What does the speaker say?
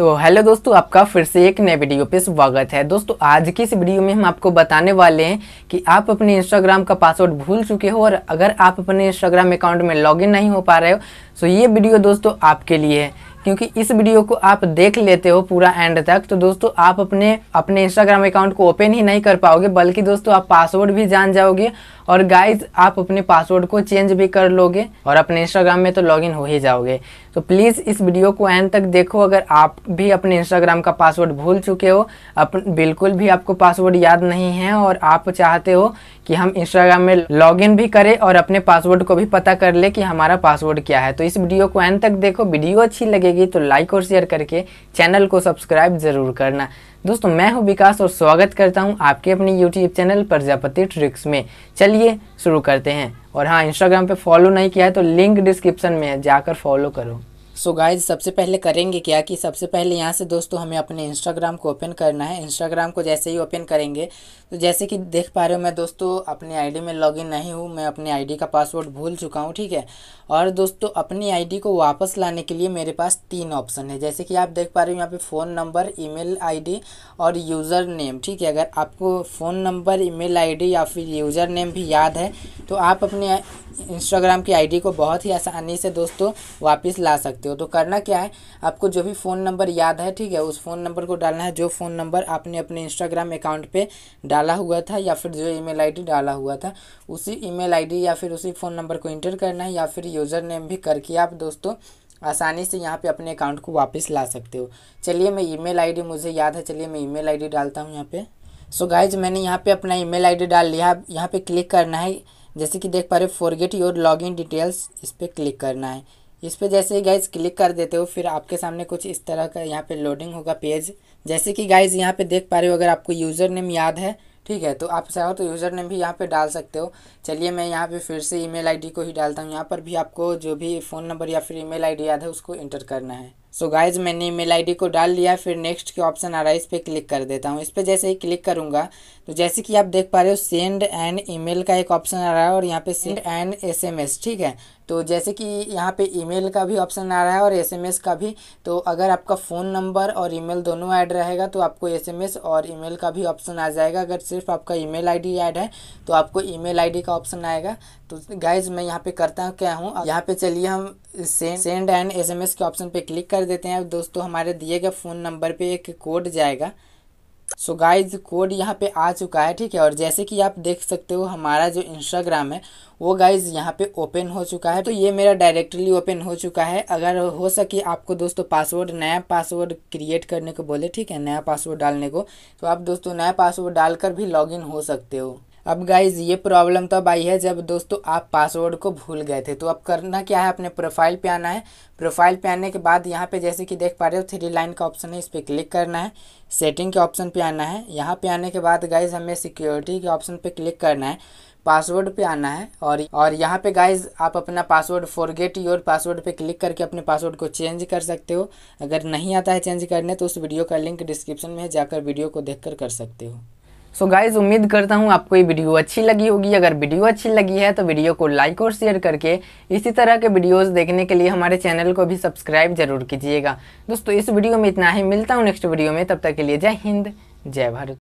तो हेलो दोस्तों आपका फिर से एक नए वीडियो पे स्वागत है दोस्तों आज की इस वीडियो में हम आपको बताने वाले हैं कि आप अपने इंस्टाग्राम का पासवर्ड भूल चुके हो और अगर आप अपने इंस्टाग्राम अकाउंट में लॉगिन नहीं हो पा रहे हो तो ये वीडियो दोस्तों आपके लिए है क्योंकि इस वीडियो को आप देख लेते हो पूरा एंड तक तो दोस्तों आप अपने अपने इंस्टाग्राम अकाउंट को ओपन ही नहीं कर पाओगे बल्कि दोस्तों आप पासवर्ड भी जान जाओगे और गाइज आप अपने पासवर्ड को चेंज भी कर लोगे और अपने इंस्टाग्राम में तो लॉग हो ही जाओगे तो प्लीज़ इस वीडियो को एंड तक देखो अगर आप भी अपने इंस्टाग्राम का पासवर्ड भूल चुके हो अपन बिल्कुल भी आपको पासवर्ड याद नहीं है और आप चाहते हो कि हम इंस्टाग्राम में लॉगिन भी करें और अपने पासवर्ड को भी पता कर ले कि हमारा पासवर्ड क्या है तो इस वीडियो को एंड तक देखो वीडियो अच्छी लगेगी तो लाइक और शेयर करके चैनल को सब्सक्राइब जरूर करना दोस्तों मैं हूं विकास और स्वागत करता हूं आपके अपने यूट्यूब चैनल प्रजापति ट्रिक्स में चलिए शुरू करते हैं और हाँ इंस्टाग्राम पे फॉलो नहीं किया है तो लिंक डिस्क्रिप्शन में है जाकर फॉलो करो सो so गाइज सबसे पहले करेंगे क्या कि सबसे पहले यहाँ से दोस्तों हमें अपने इंस्टाग्राम को ओपन करना है इंस्टाग्राम को जैसे ही ओपन करेंगे तो जैसे कि देख पा रहे हो मैं दोस्तों अपनी आईडी में लॉगिन नहीं हूँ मैं अपनी आईडी का पासवर्ड भूल चुका हूँ ठीक है और दोस्तों अपनी आईडी को वापस लाने के लिए मेरे पास तीन ऑप्शन है जैसे कि आप देख पा रहे हो यहाँ पर फ़ोन नंबर ईमेल आईडी और यूज़र नेम ठीक है अगर आपको फ़ोन नंबर ईमेल आईडी या फिर यूज़र नेम भी याद है तो आप अपने इंस्टाग्राम की आईडी को बहुत ही आसानी से दोस्तों वापस ला सकते हो हो तो करना क्या है आपको जो भी फ़ोन नंबर याद है ठीक है उस फ़ोन नंबर को डालना है जो फ़ोन नंबर आपने अपने इंस्टाग्राम अकाउंट पे डाला हुआ था या फिर जो ईमेल आईडी डाला हुआ था उसी ईमेल आईडी या फिर उसी फ़ोन नंबर को इंटर करना है या फिर यूज़र नेम भी करके आप दोस्तों आसानी से यहाँ पे अपने अकाउंट को वापस ला सकते हो चलिए मैं ईमेल आईडी मुझे याद है चलिए मैं ईमेल आईडी डालता हूँ यहाँ पे सो so गाइज मैंने यहाँ पे अपना ईमेल आईडी डाल लिया यहाँ पे क्लिक करना है जैसे कि देख पा रहे फॉरगेट योर लॉगिन डिटेल्स इस पर क्लिक करना है इस पर जैसे ही गाइज क्लिक कर देते हो फिर आपके सामने कुछ इस तरह का यहाँ पे लोडिंग होगा पेज जैसे कि गाइज यहाँ पे देख पा रहे हो अगर आपको यूज़र नेम याद है ठीक है तो आप चाहो तो यूज़र नेम भी यहाँ पे डाल सकते हो चलिए मैं यहाँ पे फिर से ईमेल आईडी को ही डालता हूँ यहाँ पर भी आपको जो भी फ़ोन नंबर या फिर ईमेल आईडी याद है उसको इंटर करना है सो so गाइज मैंने ईमेल आईडी को डाल लिया फिर नेक्स्ट के ऑप्शन आ रहा है इस पर क्लिक कर देता हूँ इस पर जैसे ही क्लिक करूँगा तो जैसे कि आप देख पा रहे हो सेंड एंड ईमेल का एक ऑप्शन आ रहा है और यहाँ पे सेंड एंड एसएमएस ठीक है तो जैसे कि यहाँ पे ईमेल का भी ऑप्शन आ रहा है और एसएमएस का भी तो अगर आपका फ़ोन नंबर और ईमेल दोनों ऐड रहेगा तो आपको एसएमएस और ईमेल का भी ऑप्शन आ जाएगा अगर सिर्फ आपका ईमेल आईडी ऐड है तो आपको ईमेल आईडी का ऑप्शन आएगा तो गाइज मैं यहाँ पे करता क्या हूँ यहाँ पे चलिए हम सेंड एंड एसएमएस के ऑप्शन पे क्लिक कर देते हैं दोस्तों हमारे दिए गए फ़ोन नंबर पे एक कोड जाएगा सो गाइज कोड यहाँ पे आ चुका है ठीक है और जैसे कि आप देख सकते हो हमारा जो इंस्टाग्राम है वो गाइज यहाँ पे ओपन हो चुका है तो ये मेरा डायरेक्टली ओपन हो चुका है अगर हो सके आपको दोस्तों पासवर्ड नया पासवर्ड क्रिएट करने को बोले ठीक है नया पासवर्ड डालने को तो आप दोस्तों नया पासवर्ड डालकर भी इन हो सकते हो अब गाइज ये प्रॉब्लम तो अब आई है जब दोस्तों आप पासवर्ड को भूल गए थे तो अब करना क्या है अपने प्रोफाइल पे आना है प्रोफाइल पे आने के बाद यहाँ पे जैसे कि देख पा रहे हो थ्री लाइन का ऑप्शन है इस पर क्लिक करना है सेटिंग के ऑप्शन पे आना है यहाँ पे आने के बाद गाइज हमें सिक्योरिटी के ऑप्शन पर क्लिक करना है पासवर्ड पे आना है और और यहाँ पे गाइज आप अपना पासवर्ड फॉरगेट योर पासवर्ड पे क्लिक करके अपने पासवर्ड को चेंज कर सकते हो अगर नहीं आता है चेंज करने तो उस वीडियो का लिंक डिस्क्रिप्शन में है जाकर वीडियो को देखकर कर सकते हो सो so गाइज उम्मीद करता हूँ आपको ये वीडियो अच्छी लगी होगी अगर वीडियो अच्छी लगी है तो वीडियो को लाइक और शेयर करके इसी तरह के वीडियोस देखने के लिए हमारे चैनल को भी सब्सक्राइब जरूर कीजिएगा दोस्तों इस वीडियो में इतना ही मिलता हूँ नेक्स्ट वीडियो में तब तक के लिए जय हिंद जय भारत